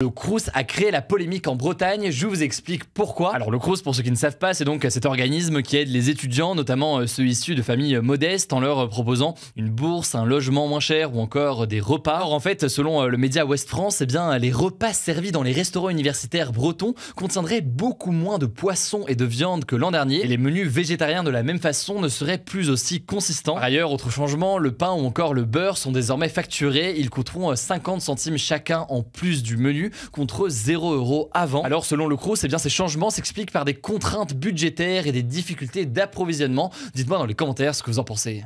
Le Crous a créé la polémique en Bretagne, je vous explique pourquoi. Alors le Crous, pour ceux qui ne savent pas, c'est donc cet organisme qui aide les étudiants, notamment euh, ceux issus de familles euh, modestes, en leur euh, proposant une bourse, un logement moins cher ou encore des repas. Or en fait, selon le média Ouest France, eh bien, les repas servis dans les restaurants universitaires bretons contiendraient beaucoup moins de poissons et de viande que l'an dernier, et les menus végétariens de la même façon ne seraient plus aussi consistants. Par ailleurs, autre changement, le pain ou encore le beurre sont désormais facturés, ils coûteront 50 centimes chacun en plus du menu, contre 0 euros avant. Alors selon le CROUS, eh bien ces changements s'expliquent par des contraintes budgétaires et des difficultés d'approvisionnement. Dites-moi dans les commentaires ce que vous en pensez.